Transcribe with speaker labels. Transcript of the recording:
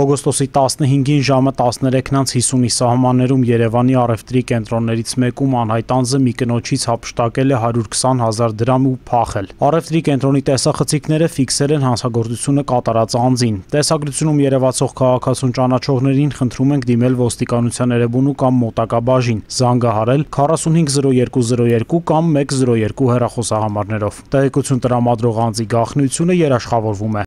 Speaker 1: Օգոստոսի 15-ին ժամը 13:50-ի սահմաններում Երևանի առևտրի կենտրոններից մեկում անհայտ անձը մի կնոջից հափշտակել է 120 հազար դրամ ու փախել։ Առևտրի կենտրոնի տեսախցիկները ֆիքսել են հանցագործությունը կատարած անձին։ Տեսագրությունում երևացող քաղաքացուն ճանաչողներին խնդրում ենք դիմել ոստիկանության Էրեբունու կամ մոտակա բաժին, զանգահարել 450202 կամ 102 հեռախոսահամարներով։ Տեղեկություն տրամադրող անձի գաղտնիությունը երաշխավորվում է։